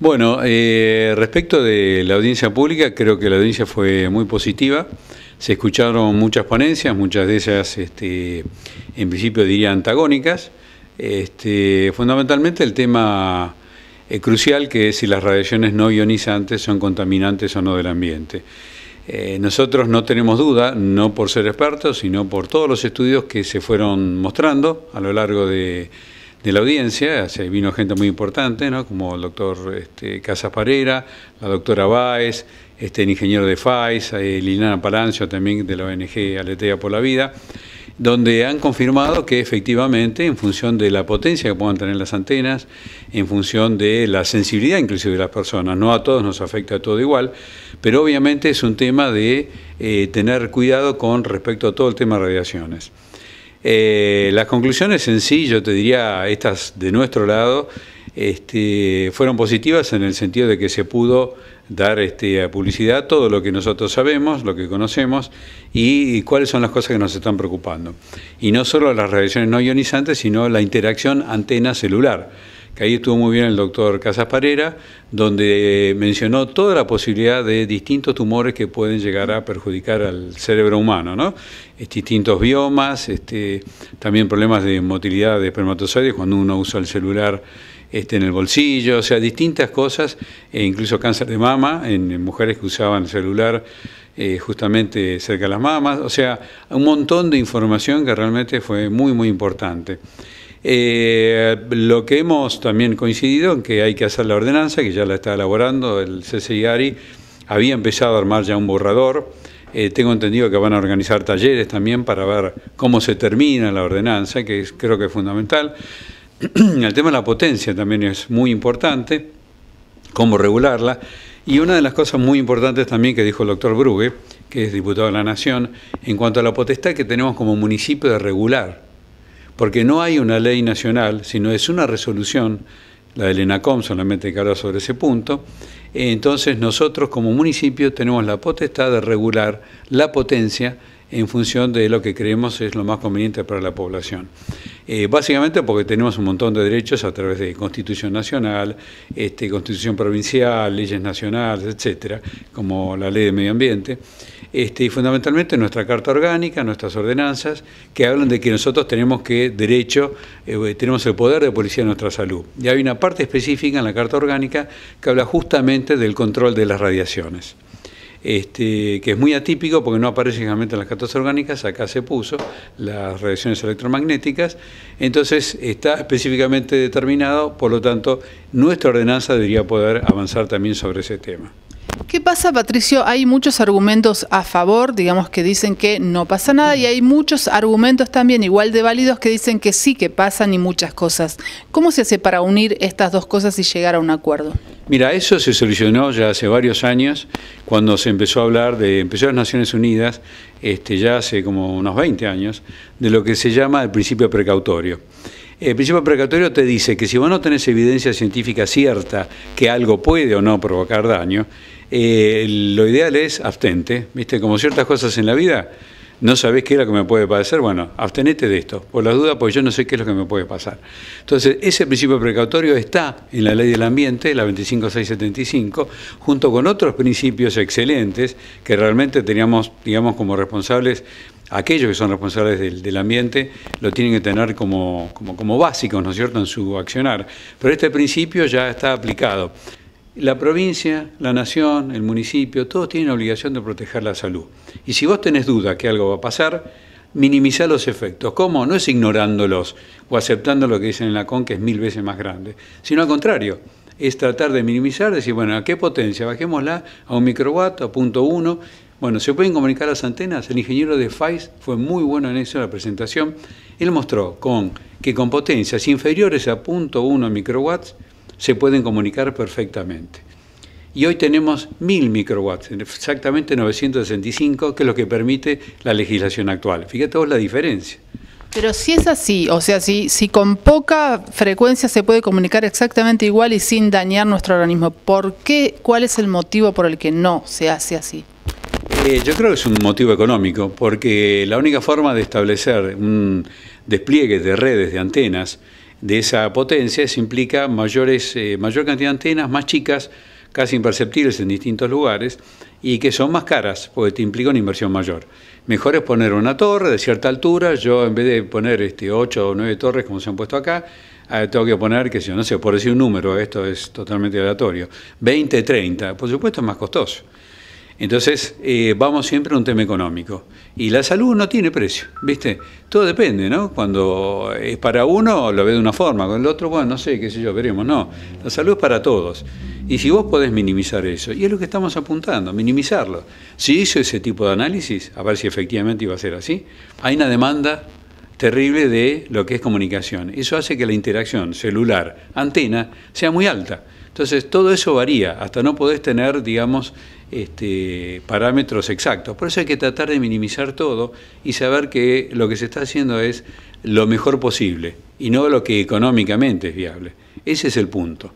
Bueno, eh, respecto de la audiencia pública, creo que la audiencia fue muy positiva. Se escucharon muchas ponencias, muchas de ellas, este, en principio diría antagónicas. Este, fundamentalmente el tema eh, crucial que es si las radiaciones no ionizantes son contaminantes o no del ambiente. Eh, nosotros no tenemos duda, no por ser expertos, sino por todos los estudios que se fueron mostrando a lo largo de de la audiencia, se vino gente muy importante, ¿no? como el doctor este, Casas Parera, la doctora Báez, este, el ingeniero de FAIS, eh, Liliana Palancio también de la ONG Aletea por la Vida, donde han confirmado que efectivamente en función de la potencia que puedan tener las antenas, en función de la sensibilidad inclusive de las personas, no a todos nos afecta a todo igual, pero obviamente es un tema de eh, tener cuidado con respecto a todo el tema de radiaciones. Eh, las conclusiones en sí, yo te diría, estas de nuestro lado, este, fueron positivas en el sentido de que se pudo dar este, a publicidad todo lo que nosotros sabemos, lo que conocemos y, cuáles son las cosas que nos están preocupando. Y no solo las reacciones no ionizantes, sino la interacción antena-celular ahí estuvo muy bien el doctor Casas Parera, donde mencionó toda la posibilidad de distintos tumores que pueden llegar a perjudicar al cerebro humano, ¿no? distintos biomas, este, también problemas de motilidad de espermatozoides cuando uno usa el celular este, en el bolsillo, o sea, distintas cosas, e incluso cáncer de mama en, mujeres que usaban el celular eh, justamente cerca de las mamas, o sea, un montón de información que realmente fue muy, muy importante. Eh, lo que hemos también coincidido en que hay que hacer la ordenanza, que ya la está elaborando el CCIARI, había empezado a armar ya un borrador. Eh, tengo entendido que van a organizar talleres también para ver cómo se termina la ordenanza, que creo que es fundamental. El tema de la potencia también es muy importante, cómo regularla. Y una de las cosas muy importantes también que dijo el doctor Brugge, que es diputado de la Nación, en cuanto a la potestad que tenemos como municipio de regular porque no hay una ley nacional, sino es una resolución, la del ENACOM solamente que habla sobre ese punto, entonces nosotros como municipio tenemos la potestad de regular la potencia en función de lo que creemos es lo más conveniente para la población. Eh, básicamente porque tenemos un montón de derechos a través de Constitución Nacional, este, Constitución Provincial, leyes nacionales, etcétera, como la ley de medio ambiente este, y fundamentalmente nuestra Carta Orgánica, nuestras ordenanzas, que hablan de que nosotros tenemos que derecho, eh, tenemos el poder de policía de nuestra salud. Y hay una parte específica en la Carta Orgánica que habla justamente del control de las radiaciones. Este, que es muy atípico porque no aparece generalmente en las cartas orgánicas, acá se puso las radiaciones electromagnéticas, entonces está específicamente determinado, por lo tanto, nuestra ordenanza debería poder avanzar también sobre ese tema. ¿Qué pasa, Patricio? Hay muchos argumentos a favor, digamos, que dicen que no pasa nada y hay muchos argumentos también igual de válidos que dicen que sí que pasan y muchas cosas. ¿Cómo se hace para unir estas dos cosas y llegar a un acuerdo? Mira, eso se solucionó ya hace varios años cuando se empezó a hablar de, empezó las Naciones Unidas, este, ya hace como unos 20 años, de lo que se llama el principio precautorio. El principio precautorio te dice que si vos no tenés evidencia científica cierta que algo puede o no provocar daño, eh, lo ideal es abstente, ¿viste? Como ciertas cosas en la vida, no sabés qué es lo que me puede pasar, bueno, abstenete de esto, por la duda, pues yo no sé qué es lo que me puede pasar. Entonces, ese principio precautorio está en la ley del ambiente, la 25675, junto con otros principios excelentes que realmente teníamos, digamos, como responsables, aquellos que son responsables del, ambiente, lo tienen que tener como, como, como básicos, ¿no es cierto?, en su accionar. Pero este principio ya está aplicado la provincia, la nación, el municipio, todos tienen la obligación de proteger la salud. Y si vos tenés duda que algo va a pasar, minimizá los efectos. ¿Cómo? No es ignorándolos o aceptando lo que dicen en la CON, que es mil veces más grande, sino al contrario, es tratar de minimizar, decir, bueno, ¿a qué potencia? Bajémosla a un microwatt, a punto uno. Bueno, ¿se pueden comunicar las antenas? El ingeniero de FAIS fue muy bueno en eso, en la presentación. Él mostró con, que con potencias inferiores a punto uno microwatts, se pueden comunicar perfectamente. Y hoy tenemos 1000 microwatts, exactamente 965, que es lo que permite la legislación actual. Fíjate vos la diferencia. Pero si es así, o sea, si, con poca frecuencia se puede comunicar exactamente igual y sin dañar nuestro organismo, ¿por qué? ¿Cuál es el motivo por el que no se hace así? Eh, yo creo que es un motivo económico, porque la única forma de establecer un despliegue de redes de antenas de esa potencia, se implica eh, mayor cantidad de antenas, más chicas, casi imperceptibles en distintos lugares y que son más caras, porque te implica una inversión mayor. Mejor es poner una torre de cierta altura, yo en vez de poner este, 8 o 9 torres como se han puesto acá, eh, tengo que poner, que no sé, por decir un número, esto es totalmente aleatorio, 20, 30, por supuesto es más costoso. Entonces, eh, vamos siempre a un tema económico. Y la salud no tiene precio, ¿viste? Todo depende, ¿no? Cuando es para uno, lo ve de una forma, con el otro, bueno, no sé, qué sé yo, veremos. No, la salud es para todos. Y si vos podés minimizar eso, y es lo que estamos apuntando, minimizarlo. Si hizo ese tipo de análisis, a ver si efectivamente iba a ser así, hay una demanda terrible de lo que es comunicación. Eso hace que la interacción celular, antena, sea muy alta. Entonces, todo eso varía, hasta no podés tener, digamos, este, parámetros exactos. Por eso hay que tratar de minimizar todo y saber que lo que se está haciendo es lo mejor posible y no lo que económicamente es viable. Ese es el punto.